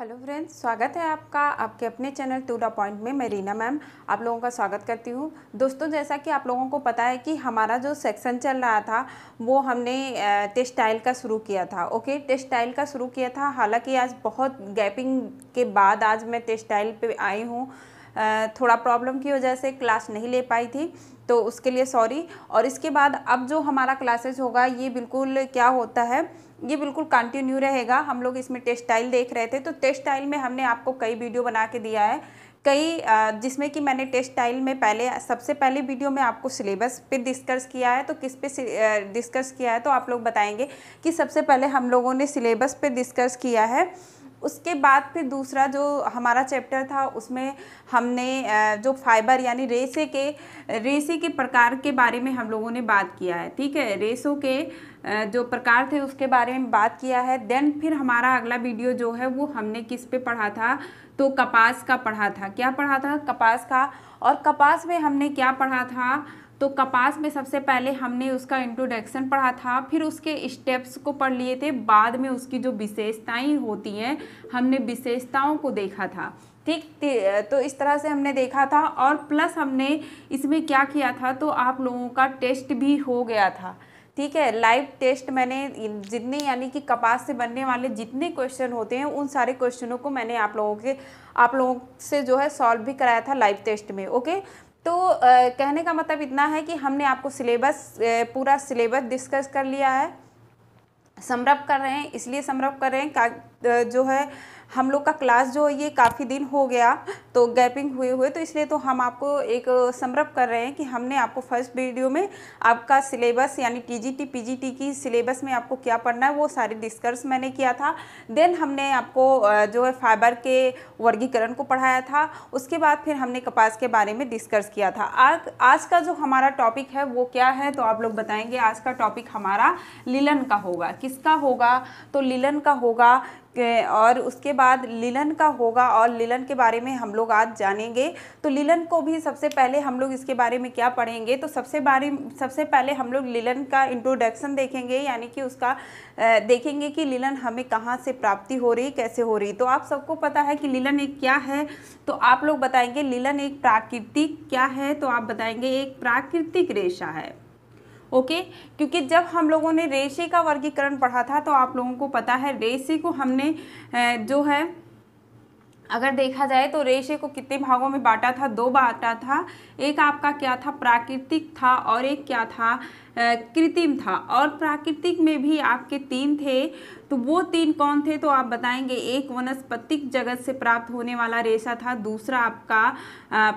hello friends स्वागत है आपका आपके अपने चैनल टूडा पॉइंट में मैं रीना मैम आप लोगों का स्वागत करती हूँ दोस्तों जैसा कि आप लोगों को पता है कि हमारा जो सेक्शन चल रहा था वो हमने टेक्सटाइल का शुरू किया था ओके टेक्सटाइल का शुरू किया था हालांकि आज बहुत गैपिंग के बाद आज मैं टेक्सटाइल पर आई हूँ थोड़ा प्रॉब्लम की वजह से क्लास नहीं ले पाई थी तो उसके लिए सॉरी और इसके बाद अब जो हमारा क्लासेज होगा ये बिल्कुल क्या होता है ये बिल्कुल कंटिन्यू रहेगा हम लोग इसमें टेक्सटाइल देख रहे थे तो टेक्सटाइल में हमने आपको कई वीडियो बना के दिया है कई जिसमें कि मैंने टेक्सटाइल में पहले सबसे पहले वीडियो में आपको सिलेबस पे डिस्कस किया है तो किस पे डिस्कस किया है तो आप लोग बताएंगे कि सबसे पहले हम लोगों ने सिलेबस पे डिस्कस किया है उसके बाद फिर दूसरा जो हमारा चैप्टर था उसमें हमने जो फाइबर यानी रेसे के रेसे के प्रकार के बारे में हम लोगों ने बात किया है ठीक है रेसों के जो प्रकार थे उसके बारे में बात किया है देन फिर हमारा अगला वीडियो जो है वो हमने किस पे पढ़ा था तो कपास का पढ़ा था क्या पढ़ा था कपास का और कपास में हमने क्या पढ़ा था तो कपास में सबसे पहले हमने उसका इंट्रोडक्शन पढ़ा था फिर उसके स्टेप्स को पढ़ लिए थे बाद में उसकी जो विशेषताएं होती हैं हमने विशेषताओं को देखा था ठीक तो इस तरह से हमने देखा था और प्लस हमने इसमें क्या किया था तो आप लोगों का टेस्ट भी हो गया था ठीक है लाइव टेस्ट मैंने जितने यानी कि कपास से बनने वाले जितने क्वेश्चन होते हैं उन सारे क्वेश्चनों को मैंने आप लोगों के आप लोगों से जो है सॉल्व भी कराया था लाइव टेस्ट में ओके तो आ, कहने का मतलब इतना है कि हमने आपको सिलेबस पूरा सिलेबस डिस्कस कर लिया है समरप कर रहे हैं इसलिए समरप कर रहे हैं का जो है हम लोग का क्लास जो ये काफ़ी दिन हो गया तो गैपिंग हुए हुए तो इसलिए तो हम आपको एक समरप कर रहे हैं कि हमने आपको फर्स्ट वीडियो में आपका सिलेबस यानी टीजीटी पीजीटी की सिलेबस में आपको क्या पढ़ना है वो सारी डिस्कस मैंने किया था देन हमने आपको जो है फाइबर के वर्गीकरण को पढ़ाया था उसके बाद फिर हमने कपास के बारे में डिस्कर्स किया था आज आज का जो हमारा टॉपिक है वो क्या है तो आप लोग बताएंगे आज का टॉपिक हमारा लिलन का होगा किसका होगा तो लिलन का होगा और उसके बाद लिलन का होगा और लिलन के बारे में हम लोग आज जानेंगे तो लिलन को भी सबसे पहले हम लोग इसके बारे में क्या पढ़ेंगे तो सबसे बारे सबसे पहले हम लोग लिलन का इंट्रोडक्शन देखेंगे यानी कि उसका देखेंगे कि लिलन हमें कहाँ से प्राप्ति हो रही कैसे हो रही तो आप सबको पता है कि लिलन एक क्या है तो आप लोग बताएंगे लिलन एक प्राकृतिक क्या है तो आप बताएंगे एक प्राकृतिक रेशा है ओके क्योंकि जब हम लोगों ने रेशे का वर्गीकरण पढ़ा था तो आप लोगों को पता है रेशे को हमने जो है अगर देखा जाए तो रेशे को कितने भागों में बांटा था दो बांटा था एक आपका क्या था प्राकृतिक था और एक क्या था कृत्रिम था और प्राकृतिक में भी आपके तीन थे तो वो तीन कौन थे तो आप बताएंगे एक वनस्पतिक जगत से प्राप्त होने वाला रेशा था दूसरा आपका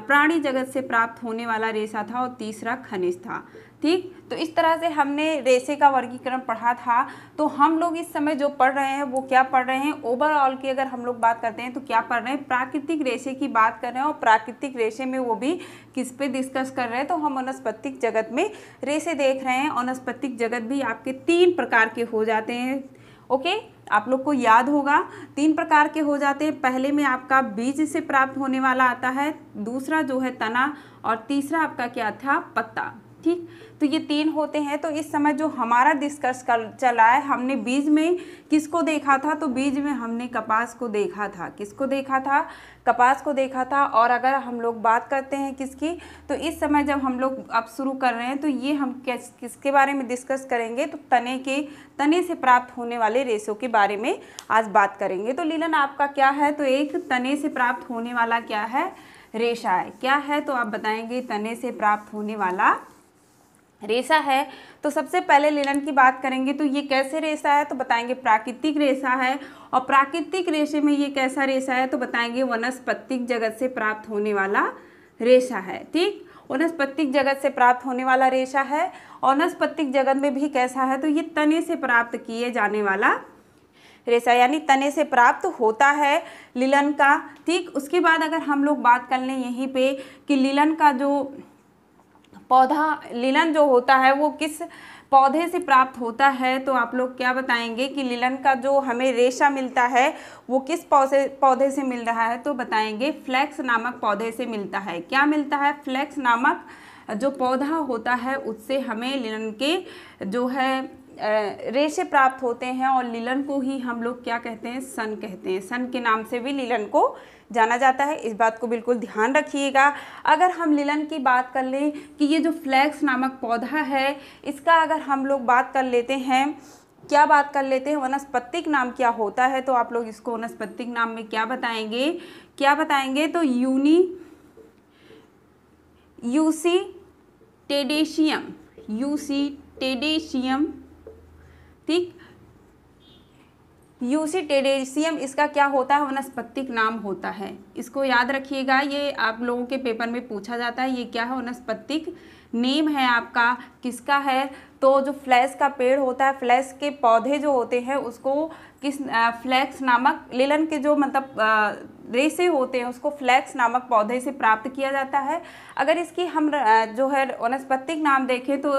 प्राणी जगत से प्राप्त होने वाला रेशा था और तीसरा खनिज था ठीक तो इस तरह से हमने रेसे का वर्गीकरण पढ़ा था तो हम लोग इस समय जो पढ़ रहे हैं वो क्या पढ़ रहे हैं ओवरऑल की अगर हम लोग बात करते हैं तो क्या पढ़ रहे हैं प्राकृतिक रेशे की बात कर रहे हैं और प्राकृतिक रेशे में वो भी किस पे डिस्कस कर रहे हैं तो हम वनस्पतिक जगत में रेसे देख रहे हैं वनस्पतिक जगत भी आपके तीन प्रकार के हो जाते हैं ओके आप लोग को याद होगा तीन प्रकार के हो जाते हैं पहले में आपका बीज से प्राप्त होने वाला आता है दूसरा जो है तना और तीसरा आपका क्या था पत्ता ठीक तो ये तीन होते हैं तो इस समय जो हमारा डिस्कस कर चला है हमने बीज में किसको देखा था तो बीज में हमने कपास को देखा था किसको देखा था कपास को देखा था और अगर हम लोग बात करते हैं किसकी तो इस समय जब हम लोग अब शुरू कर रहे हैं तो ये हम किस किसके बारे में डिस्कस करेंगे तो तने के तने से प्राप्त होने वाले रेशों के बारे में आज बात करेंगे तो लीलन आपका क्या है तो एक तने से प्राप्त होने वाला क्या है रेशा है क्या है तो आप बताएंगे तने से प्राप्त होने वाला रेशा है तो सबसे पहले लिनन की बात करेंगे तो ये कैसे रेशा है तो बताएंगे प्राकृतिक रेशा है और प्राकृतिक रेशे में ये कैसा रेशा है तो बताएंगे वनस्पतिक जगत से प्राप्त होने वाला रेशा है ठीक वनस्पतिक जगत से प्राप्त होने वाला रेशा है और वनस्पतिक जगत में भी कैसा है तो ये तने से प्राप्त किए जाने वाला रेशा यानी तने से प्राप्त होता है लिलन का ठीक उसके बाद अगर हम लोग बात कर लें यहीं पे कि लिलन का जो पौधा लीलन जो होता है वो किस पौधे से प्राप्त होता है तो आप लोग क्या बताएंगे कि लीलन का जो हमें रेशा मिलता है वो किस पौधे पौधे से मिल रहा है तो बताएंगे फ्लैक्स नामक पौधे से मिलता है क्या मिलता है फ्लैक्स नामक जो पौधा होता है उससे हमें लीलन के जो है रेशे प्राप्त होते हैं और लीलन को ही हम लोग क्या कहते हैं सन कहते हैं सन के नाम से भी लीलन को जाना जाता है इस बात को बिल्कुल ध्यान रखिएगा अगर हम लीलन की बात कर लें कि ये जो फ्लैक्स नामक पौधा है इसका अगर हम लोग बात कर लेते हैं क्या बात कर लेते हैं वनस्पतिक नाम क्या होता है तो आप लोग इसको वनस्पतिक नाम में क्या बताएंगे क्या बताएंगे तो यूनी यूसी टेडेशियम यूसी टेडेशियम यूसी टेडेशियम इसका क्या होता है वनस्पतिक नाम होता है इसको याद रखिएगा ये आप लोगों के पेपर में पूछा जाता है ये क्या है वनस्पतिक नेम है आपका किसका है तो जो फ्लैश का पेड़ होता है फ्लैश के पौधे जो होते हैं उसको किस फ्लैक्स नामक लेलन के जो मतलब रेसे होते हैं उसको फ्लैक्स नामक पौधे से प्राप्त किया जाता है अगर इसकी हम जो है वनस्पतिक नाम देखें तो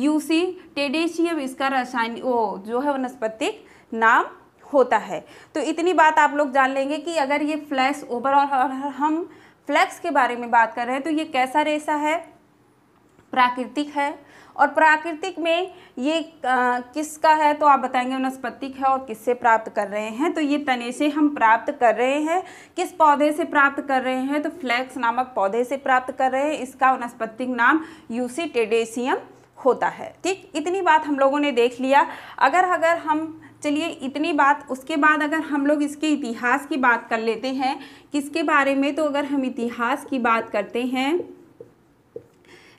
यूसी टेडेशियम इसका रसायन वो जो है वनस्पतिक नाम होता है तो इतनी बात आप लोग जान लेंगे कि अगर ये फ्लैक्स ओवरऑल हम फ्लैक्स के बारे में बात कर रहे हैं तो ये कैसा रेसा है प्राकृतिक है और प्राकृतिक में ये किसका है तो आप बताएंगे वनस्पतिक है और किससे प्राप्त कर रहे हैं तो ये तने से हम प्राप्त कर रहे हैं किस पौधे से प्राप्त कर रहे हैं तो फ्लैक्स नामक पौधे से प्राप्त कर रहे हैं इसका वनस्पतिक नाम यूसी टेडेसियम होता है ठीक इतनी बात हम लोगों ने देख लिया अगर अगर हम चलिए इतनी बात उसके बाद अगर हम लोग इसके इतिहास की बात कर लेते हैं किसके बारे में तो अगर हम इतिहास की बात करते हैं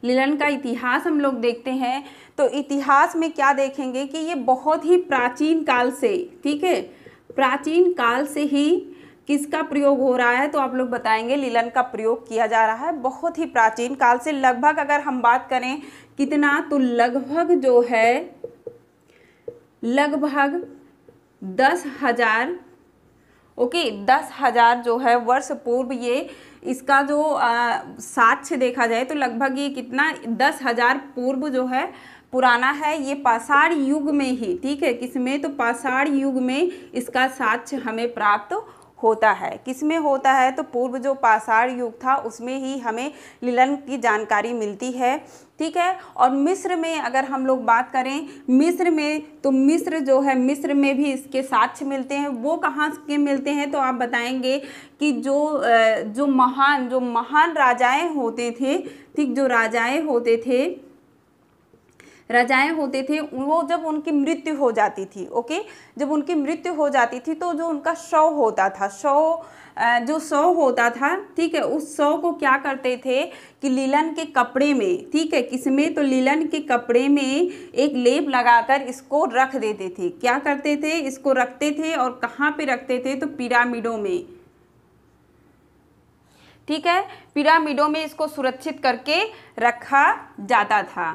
लिलन का इतिहास हम लोग देखते हैं तो इतिहास में क्या देखेंगे कि ये बहुत ही प्राचीन काल से ठीक है प्राचीन काल से ही किसका प्रयोग हो रहा है तो आप लोग बताएंगे लीलन का प्रयोग किया जा रहा है बहुत ही प्राचीन काल से लगभग अगर हम बात करें कितना तो लगभग जो है लगभग दस हजार ओके दस हज़ार जो है वर्ष पूर्व ये इसका जो साक्ष्य देखा जाए तो लगभग ये कितना दस हज़ार पूर्व जो है पुराना है ये पाषाण युग में ही ठीक है किसमें तो पाषाण युग में इसका साक्ष्य हमें प्राप्त होता है किसमें होता है तो पूर्व जो पाषाण युग था उसमें ही हमें लीलन की जानकारी मिलती है ठीक है और मिस्र में अगर हम लोग बात करें मिस्र में तो मिस्र जो है मिस्र में भी इसके साक्ष्य मिलते हैं वो कहाँ के मिलते हैं तो आप बताएंगे कि जो जो महान जो महान राजाएं होते थे ठीक जो राजाएं होते थे राजाएं होते थे वो जब उनकी मृत्यु हो जाती थी ओके जब उनकी मृत्यु हो जाती थी तो जो उनका शव होता था शव जो शव होता था ठीक है उस शव को क्या करते थे कि लीलन के कपड़े में ठीक है किसमें तो लीलन के कपड़े में एक लेप लगाकर इसको रख देते थे क्या करते थे इसको रखते थे और कहाँ पे रखते थे तो पिरामिडों में ठीक है पिरामिडों में इसको सुरक्षित करके रखा जाता था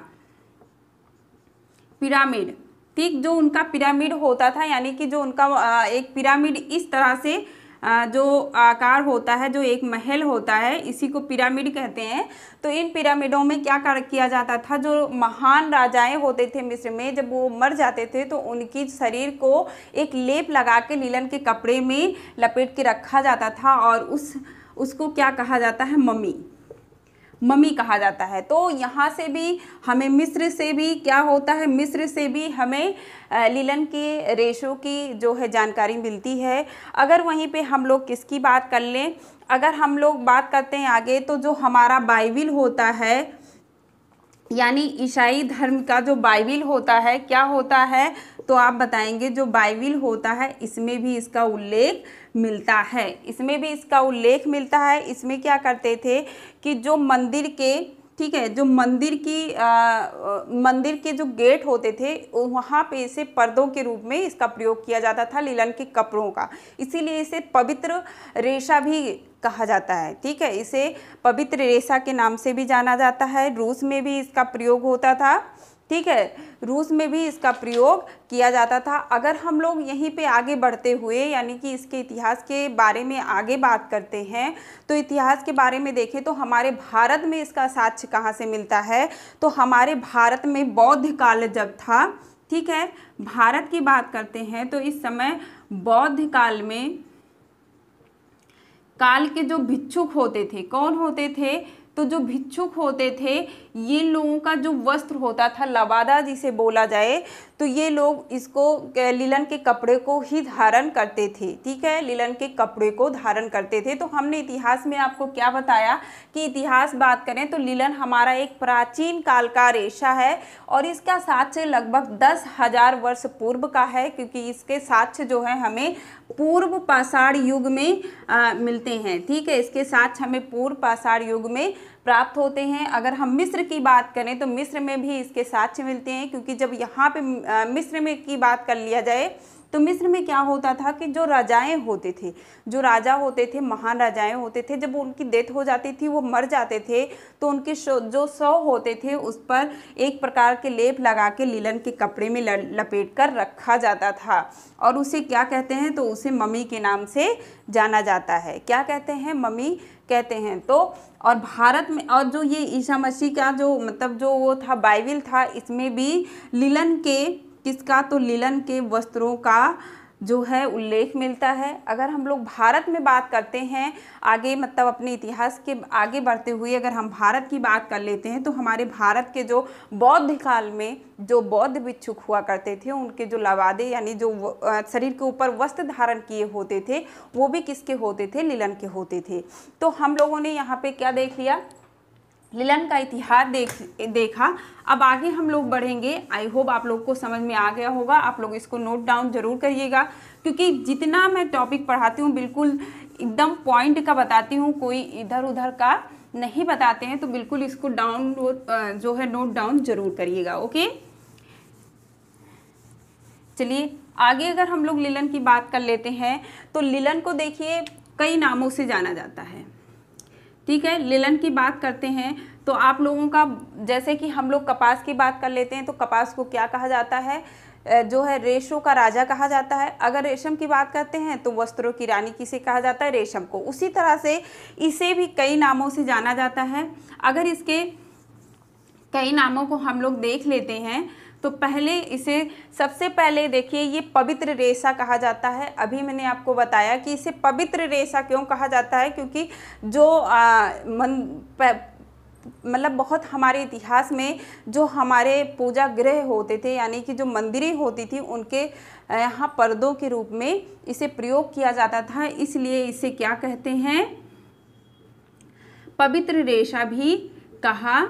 पिरामिड ठीक जो उनका पिरामिड होता था यानी कि जो उनका एक पिरामिड इस तरह से जो आकार होता है जो एक महल होता है इसी को पिरामिड कहते हैं तो इन पिरामिडों में क्या कार्य किया जाता था जो महान राजाएं होते थे मिस्र में जब वो मर जाते थे तो उनकी शरीर को एक लेप लगा के नीलन के कपड़े में लपेट के रखा जाता था और उस उसको क्या कहा जाता है मम्मी मम्मी कहा जाता है तो यहाँ से भी हमें मिस्र से भी क्या होता है मिस्र से भी हमें लीलन के रेशों की जो है जानकारी मिलती है अगर वहीं पे हम लोग किसकी बात कर लें अगर हम लोग बात करते हैं आगे तो जो हमारा बाइबिल होता है यानी ईसाई धर्म का जो बाइबिल होता है क्या होता है तो आप बताएंगे जो बाइबिल होता है इसमें भी इसका उल्लेख मिलता है इसमें भी इसका उल्लेख मिलता है इसमें क्या करते थे कि जो मंदिर के ठीक है जो मंदिर की आ, मंदिर के जो गेट होते थे वहाँ पे इसे पर्दों के रूप में इसका प्रयोग किया जाता था लीलन के कपड़ों का इसीलिए इसे पवित्र रेशा भी कहा जाता है ठीक है इसे पवित्र रेशा के नाम से भी जाना जाता है रूस में भी इसका प्रयोग होता था ठीक है रूस में भी इसका प्रयोग किया जाता था अगर हम लोग यहीं पे आगे बढ़ते हुए यानी कि इसके इतिहास के बारे में आगे बात करते हैं तो इतिहास के बारे में देखें तो हमारे भारत में इसका साक्ष्य कहाँ से मिलता है तो हमारे भारत में बौद्ध काल जब था ठीक है भारत की बात करते हैं तो इस समय बौद्ध काल में काल के जो भिक्षुक होते थे कौन होते थे तो जो भिक्षुक होते थे ये लोगों का जो वस्त्र होता था लवादा जिसे बोला जाए तो ये लोग इसको लीलन के कपड़े को ही धारण करते थे ठीक है लीलन के कपड़े को धारण करते थे तो हमने इतिहास में आपको क्या बताया कि इतिहास बात करें तो लीलन हमारा एक प्राचीन काल का रेशा है और इसका साक्ष्य लगभग दस हज़ार वर्ष पूर्व का है क्योंकि इसके साक्ष्य जो है हमें पूर्व पाषाण युग में आ, मिलते हैं ठीक है इसके साक्ष्य हमें पूर्व पाषाण युग में प्राप्त होते हैं अगर हम मिस्र की बात करें तो मिस्र में भी इसके साक्ष्य मिलते हैं क्योंकि जब यहाँ पे मिस्र में की बात कर लिया जाए तो मिस्र में क्या होता था कि जो राजाएं होते थे जो राजा होते थे महान राजाएं होते थे जब उनकी डेथ हो जाती थी वो मर जाते थे तो उनके जो शव होते थे उस पर एक प्रकार के लेप लगा के लीलन के कपड़े में लपेट कर रखा जाता था और उसे क्या कहते हैं तो उसे मम्मी के नाम से जाना जाता है क्या कहते हैं मम्मी कहते हैं तो और भारत में और जो ये ईसा मसीह का जो मतलब जो वो था बाइबिल था इसमें भी लीलन के किसका तो लीलन के वस्त्रों का जो है उल्लेख मिलता है अगर हम लोग भारत में बात करते हैं आगे मतलब अपने इतिहास के आगे बढ़ते हुए अगर हम भारत की बात कर लेते हैं तो हमारे भारत के जो बौद्ध काल में जो बौद्ध भिक्षुक हुआ करते थे उनके जो लवादे यानी जो शरीर के ऊपर वस्त्र धारण किए होते थे वो भी किसके होते थे लीलन के होते थे तो हम लोगों ने यहाँ पे क्या देख लिया लिलन का इतिहास देख देखा अब आगे हम लोग बढ़ेंगे आई होप आप लोग को समझ में आ गया होगा आप लोग इसको नोट डाउन जरूर करिएगा क्योंकि जितना मैं टॉपिक पढ़ाती हूँ बिल्कुल एकदम पॉइंट का बताती हूँ कोई इधर उधर का नहीं बताते हैं तो बिल्कुल इसको डाउन जो है नोट डाउन जरूर करिएगा ओके चलिए आगे अगर हम लोग लिलन की बात कर लेते हैं तो लिलन को देखिए कई नामों से जाना जाता है ठीक है लिलन की बात करते हैं तो आप लोगों का जैसे कि हम लोग कपास की बात कर लेते हैं तो कपास को क्या कहा जाता है जो है रेशों का राजा कहा जाता है अगर रेशम की बात करते हैं तो वस्त्रों की रानी किसे कहा जाता है रेशम को उसी तरह से इसे भी कई नामों से जाना जाता है अगर इसके कई नामों को हम लोग देख लेते हैं तो पहले इसे सबसे पहले देखिए ये पवित्र रेशा कहा जाता है अभी मैंने आपको बताया कि इसे पवित्र रेशा क्यों कहा जाता है क्योंकि जो आ, मन प, मतलब बहुत हमारे इतिहास में जो हमारे पूजा गृह होते थे यानी कि जो मंदिरें होती थी उनके यहाँ पर्दों के रूप में इसे प्रयोग किया जाता था इसलिए इसे क्या कहते हैं पवित्र रेशा भी कहा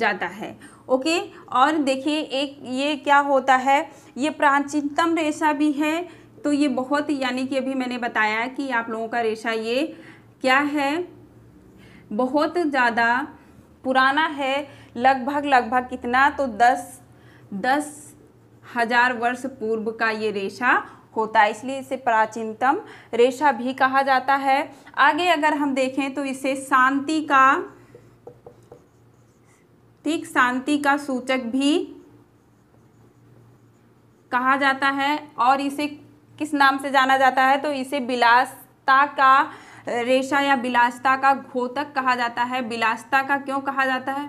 जाता है ओके और देखिए एक ये क्या होता है ये प्राचीनतम रेशा भी है तो ये बहुत यानी कि अभी मैंने बताया कि आप लोगों का रेशा ये क्या है बहुत ज़्यादा पुराना है लगभग लगभग कितना तो दस दस हजार वर्ष पूर्व का ये रेशा होता है इसलिए इसे प्राचीनतम रेशा भी कहा जाता है आगे अगर हम देखें तो इसे शांति का ठीक शांति का सूचक भी कहा जाता है और इसे किस नाम से जाना जाता है तो इसे बिलासता का रेशा या बिलासता का घोतक कहा जाता है बिलासता का क्यों कहा जाता है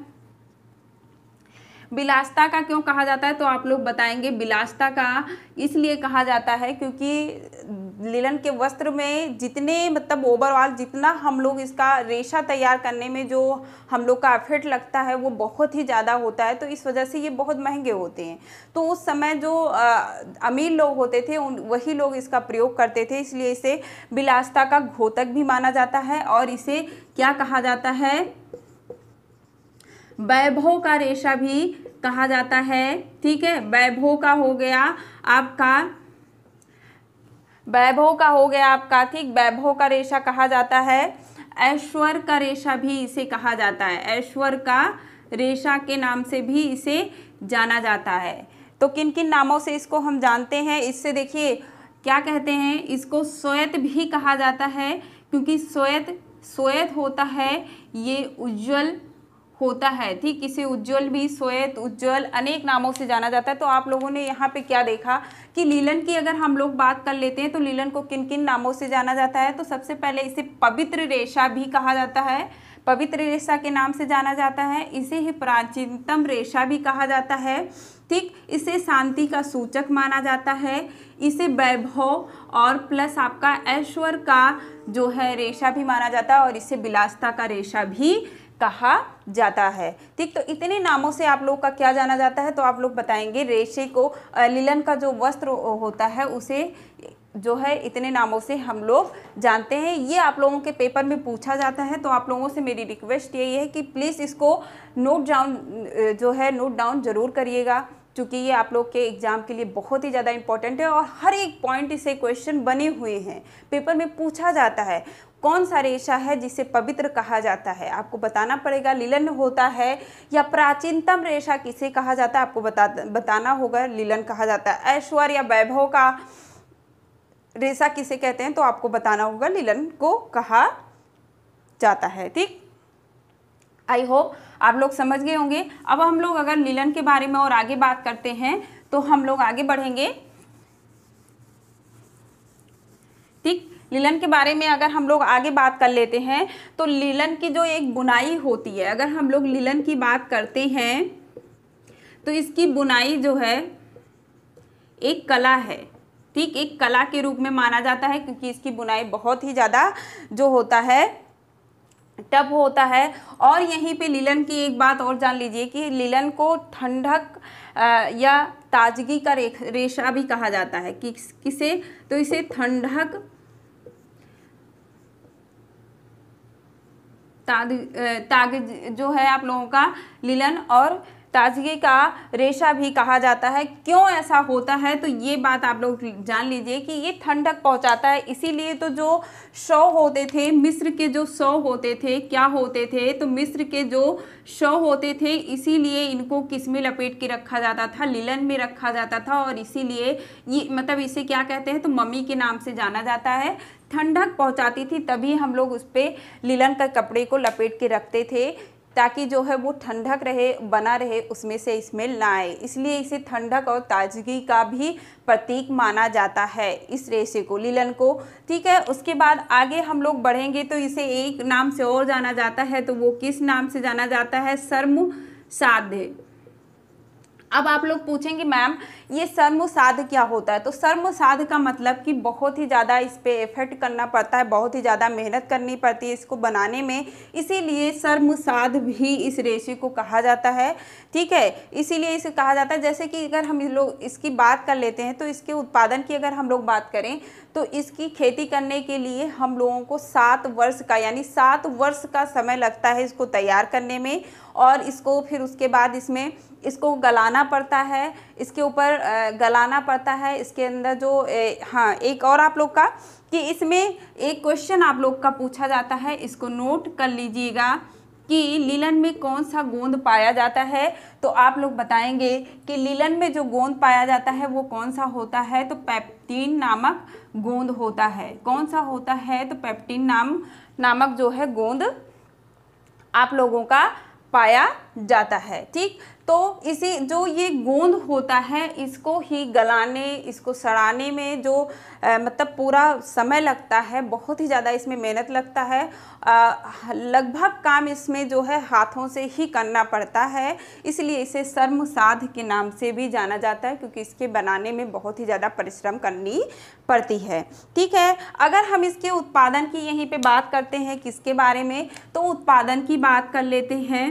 बिलासता का क्यों कहा जाता है तो आप लोग बताएंगे बिलासता का इसलिए कहा जाता है क्योंकि लिलन के वस्त्र में जितने मतलब ओवरऑल जितना हम लोग इसका रेशा तैयार करने में जो हम लोग का एफर्ट लगता है वो बहुत ही ज़्यादा होता है तो इस वजह से ये बहुत महंगे होते हैं तो उस समय जो अमीर लोग होते थे उन वही लोग इसका प्रयोग करते थे इसलिए इसे बिलासता का घोतक भी माना जाता है और इसे क्या कहा जाता है वैभव का रेशा भी कहा जाता है ठीक है वैभव का हो गया आपका वैभव का हो गया आपका ठीक वैभव का रेशा कहा जाता है ऐश्वर का रेशा भी इसे कहा जाता है ऐश्वर का रेशा के नाम से भी इसे जाना जाता है तो किन किन नामों से इसको हम जानते हैं इससे देखिए क्या कहते हैं इसको स्वेत भी कहा जाता है क्योंकि स्वेत स्वेत होता है ये उज्जवल होता है ठीक इसे उज्जवल भी श्वेत उज्जवल अनेक नामों से जाना जाता है तो आप लोगों ने यहाँ पे क्या देखा कि लीलन की अगर हम लोग बात कर लेते हैं तो लीलन को किन किन नामों से जाना जाता है तो सबसे पहले इसे पवित्र रेशा भी कहा जाता है पवित्र रेशा के नाम से जाना जाता है इसे ही प्राचीनतम रेशा भी कहा जाता है ठीक इसे शांति का सूचक माना जाता है इसे वैभव और प्लस आपका ऐश्वर्य का जो है रेशा भी माना जाता है और इसे विलासता का रेशा भी कहा जाता है ठीक तो इतने नामों से आप लोग का क्या जाना जाता है तो आप लोग बताएंगे रेशे को लीलन का जो वस्त्र होता है उसे जो है इतने नामों से हम लोग जानते हैं ये आप लोगों के पेपर में पूछा जाता है तो आप लोगों से मेरी रिक्वेस्ट यही है कि प्लीज़ इसको नोट डाउन जो है नोट डाउन ज़रूर करिएगा क्योंकि ये आप लोग के एग्ज़ाम के लिए बहुत ही ज़्यादा इंपॉर्टेंट है और हर एक पॉइंट से क्वेश्चन बने हुए हैं पेपर में पूछा जाता है कौन सा रेशा है जिसे पवित्र कहा जाता है आपको बताना पड़ेगा लीलन होता है या प्राचीनतम रेशा किसे कहा जाता है आपको बता बताना होगा लीलन कहा जाता है ऐश्वर्य या वैभव का रेशा किसे कहते हैं तो आपको बताना होगा लीलन को कहा जाता है ठीक आई होप आप लोग समझ गए होंगे अब हम लोग अगर लीलन के बारे में और आगे बात करते हैं तो हम लोग आगे बढ़ेंगे ठीक लीलन के बारे में अगर हम लोग आगे बात कर लेते हैं तो लीलन की जो एक बुनाई होती है अगर हम लोग लीलन की बात करते हैं तो इसकी बुनाई जो है एक कला है ठीक एक कला के रूप में माना जाता है क्योंकि इसकी बुनाई बहुत ही ज़्यादा जो होता है टब होता है और यहीं पे लीलन की एक बात और जान लीजिए कि लीलन को ठंडक या ताजगी का रेशा भी कहा जाता है कि किसे तो इसे ठंडक ताग जो है आप लोगों का लीलन और ताजगी का रेशा भी कहा जाता है क्यों ऐसा होता है तो ये बात आप लोग जान लीजिए कि ये ठंडक पहुंचाता है इसीलिए तो जो शव होते थे मिस्र के जो शव होते थे क्या होते थे तो मिस्र के जो शव होते थे इसीलिए इनको किसमें लपेट के रखा जाता था लीलन में रखा जाता था और इसीलिए ये मतलब इसे क्या कहते हैं तो मम्मी के नाम से जाना जाता है ठंडक पहुंचाती थी तभी हम लोग उस पर लीलन का कपड़े को लपेट के रखते थे ताकि जो है वो ठंडक रहे बना रहे उसमें से स्मेल ना आए इसलिए इसे ठंडक और ताजगी का भी प्रतीक माना जाता है इस रेशे को लीलन को ठीक है उसके बाद आगे हम लोग बढ़ेंगे तो इसे एक नाम से और जाना जाता है तो वो किस नाम से जाना जाता है सर्म साध्य अब आप लोग पूछेंगे मैम ये सर्मोसाध क्या होता है तो सर्मोसाध का मतलब कि बहुत ही ज़्यादा इस पर एफर्ट करना पड़ता है बहुत ही ज़्यादा मेहनत करनी पड़ती है इसको बनाने में इसीलिए सर्मोसाध भी इस रेशे को कहा जाता है ठीक है इसीलिए इसे कहा जाता है जैसे कि अगर हम लोग इसकी बात कर लेते हैं तो इसके उत्पादन की अगर हम लोग बात करें तो इसकी खेती करने के लिए हम लोगों को सात वर्ष का यानी सात वर्ष का समय लगता है इसको तैयार करने में और इसको फिर उसके बाद इसमें इसको गलाना पड़ता है इसके ऊपर गलाना पड़ता है इसके अंदर जो ए, हाँ एक और आप लोग का कि इसमें एक क्वेश्चन आप लोग का पूछा जाता है इसको नोट कर लीजिएगा कि लीलन में कौन सा गोंद पाया जाता है तो आप लोग बताएंगे कि लीलन में जो गोंद पाया जाता है वो कौन सा होता है तो पैप्टीन नामक गोंद होता है कौन सा होता है तो पैप्टीन नाम नामक जो है गोंद आप लोगों का पाया जाता है ठीक तो इसी जो ये गोंद होता है इसको ही गलाने इसको सड़ाने में जो आ, मतलब पूरा समय लगता है बहुत ही ज़्यादा इसमें मेहनत लगता है लगभग काम इसमें जो है हाथों से ही करना पड़ता है इसलिए इसे साध के नाम से भी जाना जाता है क्योंकि इसके बनाने में बहुत ही ज़्यादा परिश्रम करनी पड़ती है ठीक है अगर हम इसके उत्पादन की यहीं पर बात करते हैं किसके बारे में तो उत्पादन की बात कर लेते हैं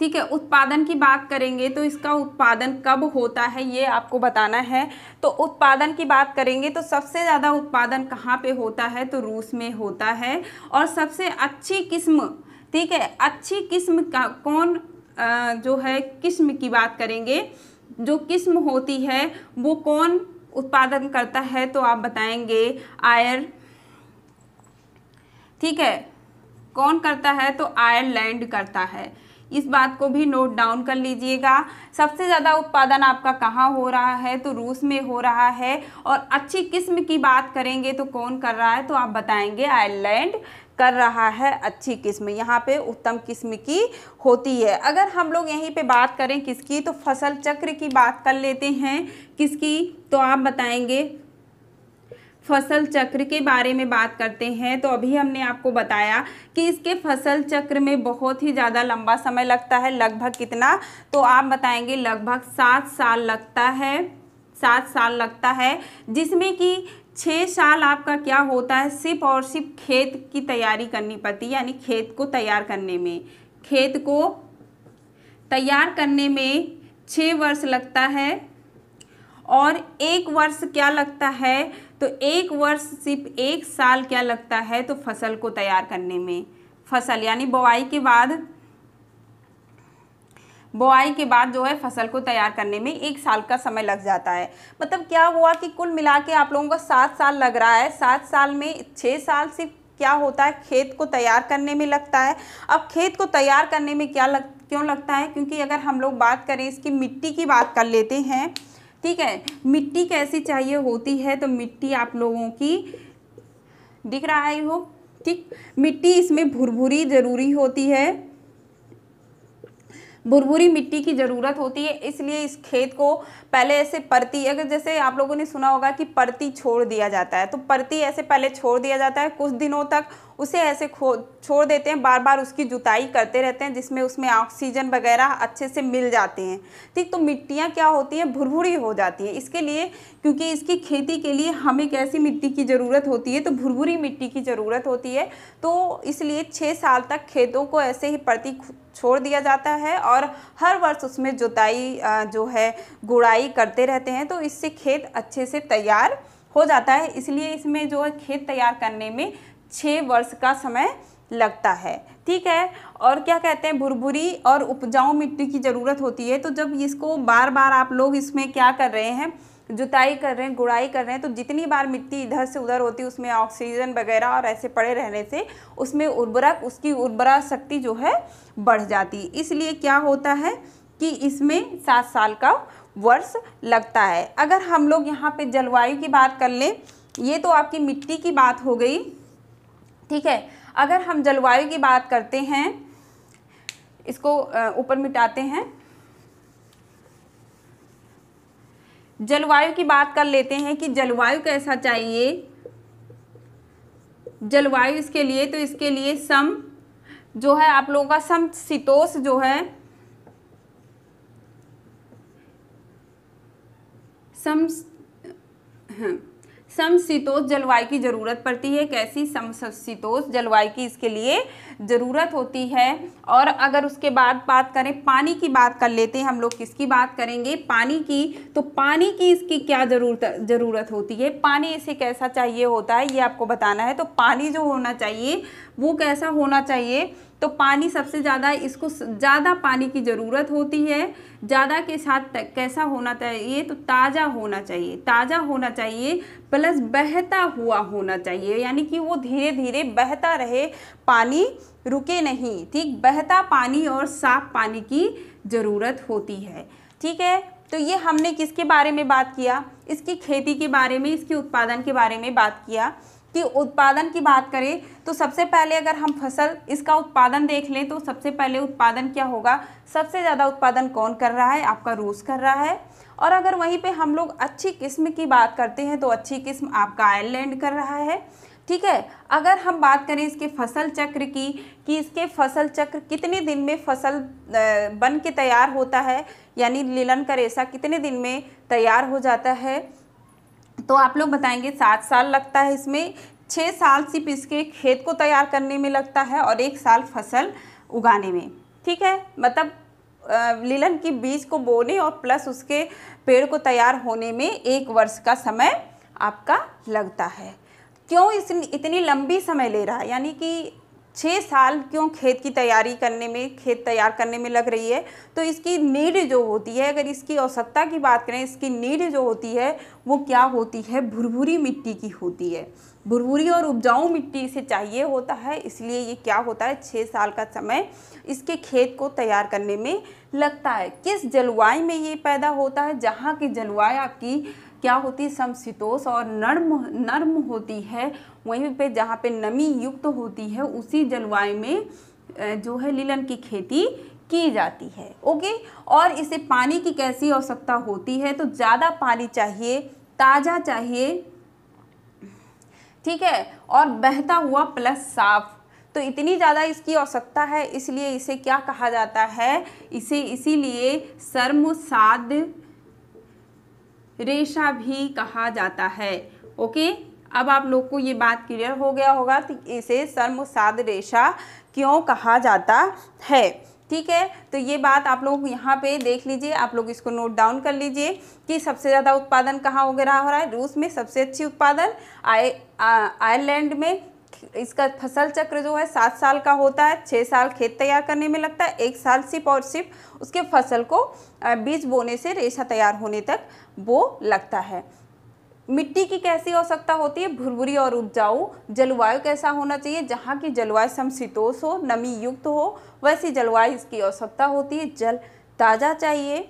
ठीक है उत्पादन की बात करेंगे तो इसका उत्पादन कब होता है ये आपको बताना है तो उत्पादन की बात करेंगे तो सबसे ज़्यादा उत्पादन कहाँ पे होता है तो रूस में होता है और सबसे अच्छी किस्म ठीक है अच्छी किस्म का कौन आ, जो है किस्म की बात करेंगे जो किस्म होती है वो कौन उत्पादन करता है तो आप बताएंगे आयर ठीक है कौन करता है तो आयरलैंड करता है इस बात को भी नोट डाउन कर लीजिएगा सबसे ज़्यादा उत्पादन आपका कहाँ हो रहा है तो रूस में हो रहा है और अच्छी किस्म की बात करेंगे तो कौन कर रहा है तो आप बताएंगे आयरलैंड कर रहा है अच्छी किस्म यहाँ पे उत्तम किस्म की होती है अगर हम लोग यहीं पे बात करें किसकी तो फसल चक्र की बात कर लेते हैं किसकी तो आप बताएंगे फसल चक्र के बारे में बात करते हैं तो अभी हमने आपको बताया कि इसके फसल चक्र में बहुत ही ज़्यादा लंबा समय लगता है लगभग कितना तो आप बताएंगे लगभग सात साल लगता है सात साल लगता है जिसमें कि छः साल आपका क्या होता है सिर्फ और सिर्फ खेत की तैयारी करनी पड़ती यानी खेत को तैयार करने में खेत को तैयार करने में छः वर्ष लगता है और एक वर्ष क्या लगता है तो एक वर्ष सिर्फ एक साल क्या लगता है तो फसल को तैयार करने में फसल यानी बुआई के बाद बुआई के बाद जो है फसल को तैयार करने में एक साल का समय लग जाता है मतलब क्या हुआ कि कुल मिला के आप लोगों का सात साल लग रहा है सात साल में छः साल सिर्फ क्या होता है खेत को तैयार करने में लगता है अब खेत को तैयार करने में क्या लग क्यों लगता है क्योंकि अगर हम लोग बात करें इसकी मिट्टी की बात कर लेते हैं ठीक है मिट्टी कैसी चाहिए होती है तो मिट्टी आप लोगों की दिख रहा है हो ठीक मिट्टी इसमें भुरभुरी ज़रूरी होती है भुरभुरी मिट्टी की ज़रूरत होती है इसलिए इस खेत को पहले ऐसे परती अगर जैसे आप लोगों ने सुना होगा कि परती छोड़ दिया जाता है तो परती ऐसे पहले छोड़ दिया जाता है कुछ दिनों तक उसे ऐसे खो छोड़ देते हैं बार बार उसकी जुताई करते रहते हैं जिसमें उसमें ऑक्सीजन वगैरह अच्छे से मिल जाते हैं ठीक तो मिट्टियाँ क्या होती हैं भुरभुरी हो जाती हैं इसके लिए क्योंकि इसकी खेती के लिए हमें कैसी मिट्टी की ज़रूरत होती है तो भुरभुरी मिट्टी की ज़रूरत होती है तो इसलिए छः साल तक खेतों को ऐसे ही प्रति छोड़ दिया जाता है और हर वर्ष उसमें जुताई जो है गुड़ाई करते रहते हैं तो इससे खेत अच्छे से तैयार हो जाता है इसलिए इसमें जो है खेत तैयार करने में छः वर्ष का समय लगता है ठीक है और क्या कहते हैं भुरभुरी और उपजाऊ मिट्टी की ज़रूरत होती है तो जब इसको बार बार आप लोग इसमें क्या कर रहे हैं जुताई कर रहे हैं गुड़ाई कर रहे हैं तो जितनी बार मिट्टी इधर से उधर होती है उसमें ऑक्सीजन वगैरह और ऐसे पड़े रहने से उसमें उर्वरक उसकी उर्वरा शक्ति जो है बढ़ जाती है इसलिए क्या होता है कि इसमें सात साल का वर्ष लगता है अगर हम लोग यहाँ पे जलवायु की बात कर लें ये तो आपकी मिट्टी की बात हो गई ठीक है अगर हम जलवायु की बात करते हैं इसको ऊपर मिटाते हैं जलवायु की बात कर लेते हैं कि जलवायु कैसा चाहिए जलवायु इसके लिए तो इसके लिए सम जो है आप लोगों का सम शीतोष जो है सम हाँ समशीतोष जलवायु की जरूरत पड़ती है कैसी समशीतोष जलवायु की इसके लिए ज़रूरत होती है और अगर उसके बाद बात करें पानी की बात कर लेते हैं हम लोग किसकी बात करेंगे पानी की तो पानी की इसकी क्या ज़रूरत ज़रूरत होती है पानी इसे कैसा चाहिए होता है ये आपको बताना है तो पानी जो होना चाहिए वो कैसा होना चाहिए तो पानी सबसे ज़्यादा इसको ज़्यादा पानी की ज़रूरत होती है ज़्यादा के साथ कैसा होना चाहिए तो ताज़ा होना चाहिए ताज़ा होना चाहिए प्लस बहता हुआ होना चाहिए यानी कि वो धीरे धीरे बहता रहे पानी रुके नहीं ठीक बहता पानी और साफ पानी की ज़रूरत होती है ठीक है तो ये हमने किसके बारे में बात किया इसकी खेती के बारे में इसके उत्पादन के बारे में बात किया कि उत्पादन की बात करें तो सबसे पहले अगर हम फसल इसका उत्पादन देख लें तो सबसे पहले उत्पादन क्या होगा सबसे ज़्यादा उत्पादन कौन कर रहा है आपका रूस कर रहा है और अगर वहीं पे हम लोग अच्छी किस्म की बात करते हैं तो अच्छी किस्म आपका आयरलैंड कर रहा है ठीक है अगर हम बात करें इसके फसल चक्र की कि इसके फसल चक्र कितने दिन में फसल बन के तैयार होता है यानी लीलन का रेशा कितने दिन में तैयार हो जाता है तो आप लोग बताएंगे सात साल लगता है इसमें छः साल सिर्फ इसके खेत को तैयार करने में लगता है और एक साल फसल उगाने में ठीक है मतलब लीलन की बीज को बोने और प्लस उसके पेड़ को तैयार होने में एक वर्ष का समय आपका लगता है क्यों इस इतनी लंबी समय ले रहा है यानी कि छः साल क्यों खेत की तैयारी करने में खेत तैयार करने में लग रही है तो इसकी नीड जो होती है अगर इसकी आवश्यकता की बात करें इसकी नीड जो होती है वो क्या होती है भुरभुरी मिट्टी की होती है भुरभुरी और उपजाऊ मिट्टी इसे चाहिए होता है इसलिए ये क्या होता है छः साल का समय इसके खेत को तैयार करने में लगता है किस जलवायु में ये पैदा होता है जहाँ की जलवायु आपकी क्या होती है समशीतोष और नर्म नर्म होती है वहीं पे जहाँ पे नमी युक्त तो होती है उसी जलवायु में जो है लीलन की खेती की जाती है ओके और इसे पानी की कैसी आवश्यकता होती है तो ज़्यादा पानी चाहिए ताज़ा चाहिए ठीक है और बहता हुआ प्लस साफ तो इतनी ज़्यादा इसकी आवश्यकता है इसलिए इसे क्या कहा जाता है इसे इसीलिए साध रेशा भी कहा जाता है ओके अब आप लोग को ये बात क्लियर हो गया होगा कि इसे सर्मसाद रेशा क्यों कहा जाता है ठीक है तो ये बात आप लोग यहाँ पे देख लीजिए आप लोग इसको नोट डाउन कर लीजिए कि सबसे ज़्यादा उत्पादन कहाँ हो रहा हो रहा है रूस में सबसे अच्छी उत्पादन आयरलैंड में इसका फसल चक्र जो है सात साल का होता है छः साल खेत तैयार करने में लगता है एक साल सिर्फ और सिर्फ उसके फसल को बीज बोने से रेशा तैयार होने तक वो लगता है मिट्टी की कैसी आवश्यकता सकता होती है भुरभुरी और उपजाऊ जलवायु कैसा होना चाहिए जहाँ की जलवायु समशीतोष हो नमी युक्त हो वैसी जलवायु इसकी आवश्यकता होती है जल ताज़ा चाहिए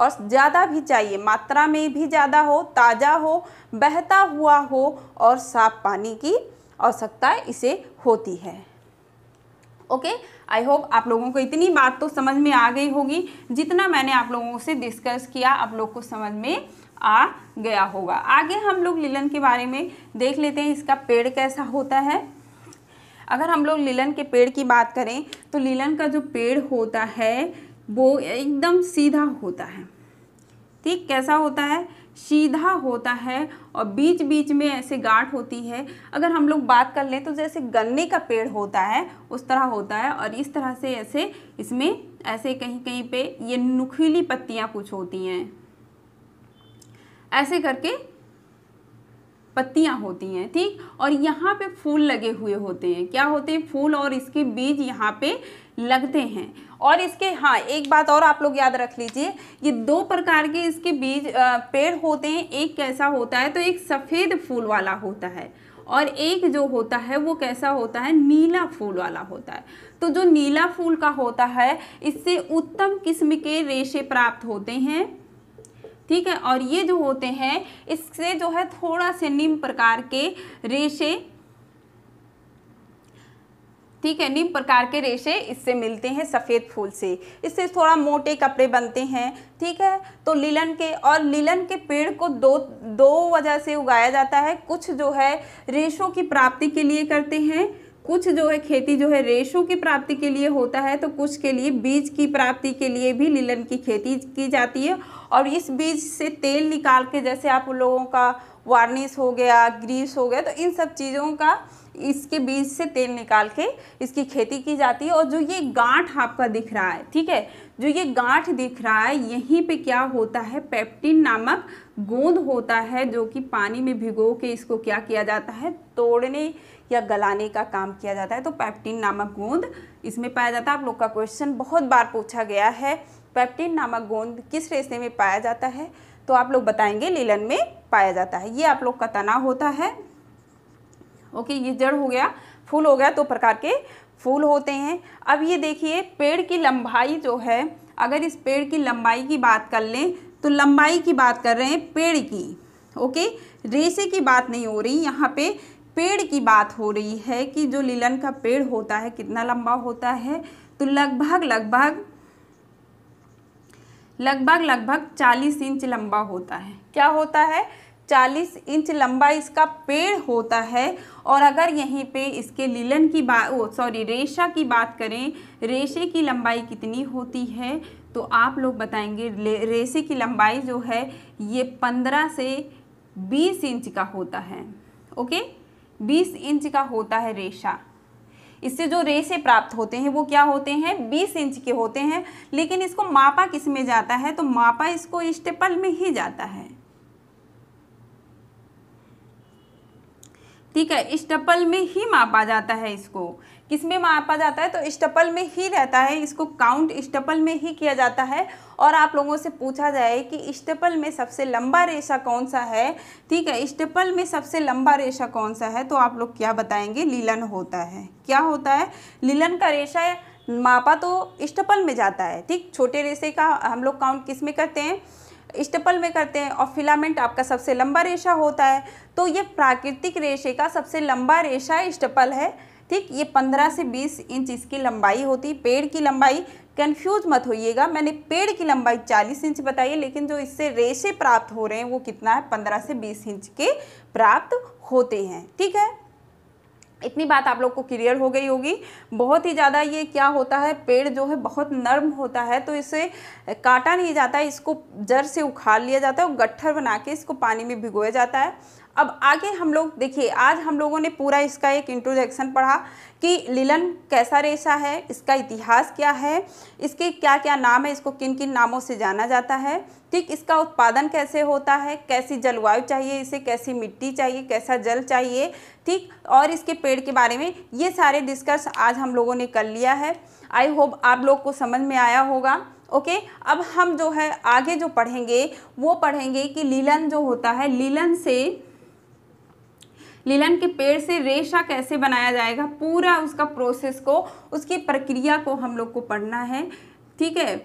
और ज़्यादा भी चाहिए मात्रा में भी ज़्यादा हो ताज़ा हो बहता हुआ हो और साफ पानी की आवश्यकता इसे होती है ओके आई होप आप लोगों को इतनी बात तो समझ में आ गई होगी जितना मैंने आप लोगों से डिस्कस किया आप लोग को समझ में आ गया होगा आगे हम लोग लीलन के बारे में देख लेते हैं इसका पेड़ कैसा होता है अगर हम लोग लीलन के पेड़ की बात करें तो लीलन का जो पेड़ होता है वो एकदम सीधा होता है ठीक कैसा होता है सीधा होता है और बीच बीच में ऐसे गांठ होती है अगर हम लोग बात कर लें तो जैसे गन्ने का पेड़ होता है उस तरह होता है और इस तरह से ऐसे इसमें ऐसे कहीं कहीं पे ये नुखीली पत्तियाँ कुछ होती हैं ऐसे करके पत्तियाँ होती हैं ठीक और यहाँ पे फूल लगे हुए होते हैं क्या होते हैं फूल और इसके बीज यहाँ पे लगते हैं और इसके हाँ एक बात और आप लोग याद रख लीजिए ये दो प्रकार के इसके बीज पेड़ होते हैं एक कैसा होता है तो एक सफ़ेद फूल वाला होता है और एक जो होता है वो कैसा होता है नीला फूल वाला होता है तो जो नीला फूल का होता है इससे उत्तम किस्म के रेशे प्राप्त होते हैं ठीक है और ये जो होते हैं इससे जो है थोड़ा से निम्न प्रकार के रेशे ठीक है निम्न प्रकार के रेशे इससे मिलते हैं सफ़ेद फूल से इससे थोड़ा मोटे कपड़े बनते हैं ठीक है तो लीलन के और लीलन के पेड़ को दो दो वजह से उगाया जाता है कुछ जो है रेशों की प्राप्ति के लिए करते हैं कुछ जो है खेती जो है रेशों की प्राप्ति के लिए होता है तो कुछ के लिए बीज की प्राप्ति के लिए भी लीलन की खेती की जाती है और इस बीज से तेल निकाल के जैसे आप लोगों का वार्निश हो गया ग्रीस हो गया तो इन सब चीज़ों का इसके बीज से तेल निकाल के इसकी खेती की जाती है और जो ये गांठ आपका दिख रहा है ठीक है जो ये गांठ दिख रहा है यहीं पे क्या होता है पेप्टिन नामक गोंद होता है जो कि पानी में भिगो के इसको क्या किया जाता है तोड़ने या गलाने का काम किया जाता है तो पैप्टिन नामक गोंद इसमें पाया जाता है आप लोग का क्वेश्चन बहुत बार पूछा गया है पैप्टिन नामक गोंद किस रेसे में पाया जाता है तो आप लोग बताएंगे लीलन में पाया जाता है ये आप लोग का तना होता है ओके ये जड़ हो गया फूल हो गया दो तो प्रकार के फूल होते हैं अब ये देखिए पेड़ की लंबाई जो है अगर इस पेड़ की लंबाई की बात कर लें तो लंबाई की बात कर रहे हैं पेड़ की ओके रेसे की बात नहीं हो रही यहाँ पे पेड़ की बात हो रही है कि जो लीलन का पेड़ होता है कितना लंबा होता है तो लगभग लगभग लगभग लगभग चालीस इंच लंबा होता है क्या होता है 40 इंच लंबा इसका पेड़ होता है और अगर यहीं पे इसके लीलन की बात सॉरी रेशा की बात करें रेशे की लंबाई कितनी होती है तो आप लोग बताएंगे रेशे की लंबाई जो है ये 15 से 20 इंच का होता है ओके 20 इंच का होता है रेशा इससे जो रेशे प्राप्त होते हैं वो क्या होते हैं 20 इंच के होते हैं लेकिन इसको मापा किस में जाता है तो मापा इसको स्टेपल में ही जाता है ठीक है स्टपल में ही मापा जाता है इसको किस में मापा जाता है तो स्टपल में ही रहता है इसको काउंट स्टपल में ही किया जाता है और आप लोगों से पूछा जाए कि स्टपल में सबसे लंबा रेशा कौन सा है ठीक है स्टपल में सबसे लंबा रेशा कौन सा है तो आप लोग क्या बताएंगे लीलन होता है क्या होता है लीलन का रेशा मापा तो स्टपल में जाता है ठीक छोटे रेशे का हम लोग काउंट किस में करते हैं स्टेपल में करते हैं और फिलामेंट आपका सबसे लंबा रेशा होता है तो ये प्राकृतिक रेशे का सबसे लंबा रेशा स्टपल है ठीक ये 15 से 20 इंच इसकी लंबाई होती पेड़ की लंबाई कन्फ्यूज मत होइएगा मैंने पेड़ की लंबाई 40 इंच बताई है लेकिन जो इससे रेशे प्राप्त हो रहे हैं वो कितना है 15 से 20 इंच के प्राप्त होते हैं ठीक है इतनी बात आप लोग को क्लियर हो गई होगी बहुत ही ज़्यादा ये क्या होता है पेड़ जो है बहुत नर्म होता है तो इसे काटा नहीं जाता है इसको जड़ से उखाड़ लिया जाता है और गट्ठर बना के इसको पानी में भिगोया जाता है अब आगे हम लोग देखिए आज हम लोगों ने पूरा इसका एक इंट्रोडक्शन पढ़ा कि लिलन कैसा रेशा है इसका इतिहास क्या है इसके क्या क्या नाम है इसको किन किन नामों से जाना जाता है ठीक इसका उत्पादन कैसे होता है कैसी जलवायु चाहिए इसे कैसी मिट्टी चाहिए कैसा जल चाहिए ठीक और इसके पेड़ के बारे में ये सारे डिस्कस आज हम लोगों ने कर लिया है आई होप आप लोग को समझ में आया होगा ओके okay, अब हम जो है आगे जो पढ़ेंगे वो पढ़ेंगे कि लीलन जो होता है लीलन से लीलन के पेड़ से रेशा कैसे बनाया जाएगा पूरा उसका प्रोसेस को उसकी प्रक्रिया को हम लोग को पढ़ना है ठीक है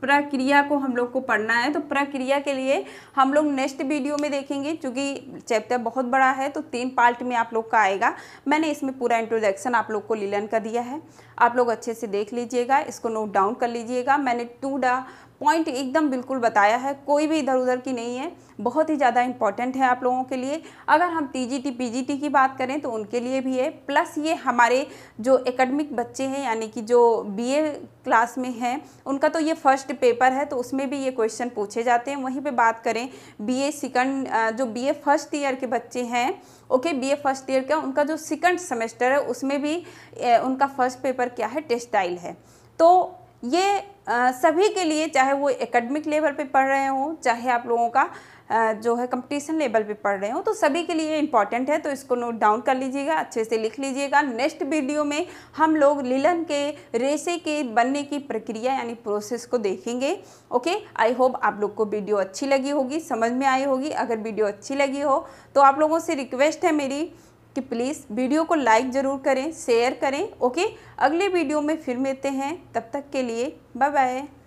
प्रक्रिया को हम लोग को पढ़ना है तो प्रक्रिया के लिए हम लोग नेक्स्ट वीडियो में देखेंगे क्योंकि चैप्टर बहुत बड़ा है तो तीन पार्ट में आप लोग का आएगा मैंने इसमें पूरा इंट्रोडक्शन आप लोग को लीलन का दिया है आप लोग अच्छे से देख लीजिएगा इसको नोट डाउन कर लीजिएगा मैंने टू डा पॉइंट एकदम बिल्कुल बताया है कोई भी इधर उधर की नहीं है बहुत ही ज़्यादा इंपॉर्टेंट है आप लोगों के लिए अगर हम टीजीटी पीजीटी की बात करें तो उनके लिए भी है प्लस ये हमारे जो एकेडमिक बच्चे हैं यानी कि जो बीए क्लास में हैं उनका तो ये फर्स्ट पेपर है तो उसमें भी ये क्वेश्चन पूछे जाते हैं वहीं पर बात करें बी ए जो बी फर्स्ट ईयर के बच्चे हैं ओके बी फर्स्ट ईयर का उनका जो सेकेंड सेमेस्टर है उसमें भी उनका फर्स्ट पेपर क्या है टेक्सटाइल है तो ये आ, सभी के लिए चाहे वो एकेडमिक लेवल पे पढ़ रहे हों चाहे आप लोगों का आ, जो है कंपटीशन लेवल पे पढ़ रहे हो तो सभी के लिए इम्पॉर्टेंट है तो इसको नोट डाउन कर लीजिएगा अच्छे से लिख लीजिएगा नेक्स्ट वीडियो में हम लोग लीलन के रेसे के बनने की प्रक्रिया यानी प्रोसेस को देखेंगे ओके आई होप आप लोग को वीडियो अच्छी लगी होगी समझ में आई होगी अगर वीडियो अच्छी लगी हो तो आप लोगों से रिक्वेस्ट है मेरी कि प्लीज़ वीडियो को लाइक ज़रूर करें शेयर करें ओके अगले वीडियो में फिर मिलते हैं तब तक के लिए बाय बाय